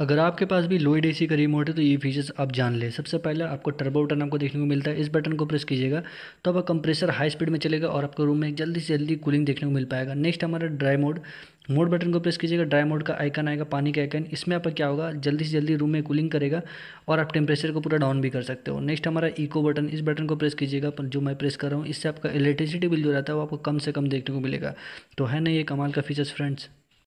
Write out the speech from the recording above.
अगर आपके पास भी लोइड एसी का रिमोट है तो ये फीचर्स आप जान लें सबसे पहले आपको टर्बो बटन आपको देखने को मिलता है इस बटन को प्रेस कीजिएगा तो आपका कंप्रेसर हाई स्पीड में चलेगा और आपको रूम में जल्दी से जल्दी कूलिंग देखने को मिल पाएगा नेक्स्ट हमारा ड्राई मोड मोड बटन को प्रेस कीजिएगा ड्राई मोड का आइकन आएगा पानी का आइकन इसमें आपका क्या होगा जल्दी से जल्दी रूम में कूलिंग करेगा और आप टेम्परेचर को पूरा डाउन भी कर सकते हो नेक्स्ट हमारा इको बटन इस बटन को प्रेस कीजिएगा जो मैं प्रेस कर रहा हूँ इससे आपका इलेक्ट्रिसिटी बिल जो रहता है वो आपको कम से कम देखने को मिलेगा तो है ना ये कमाल का फीचर्स फ्रेंड्स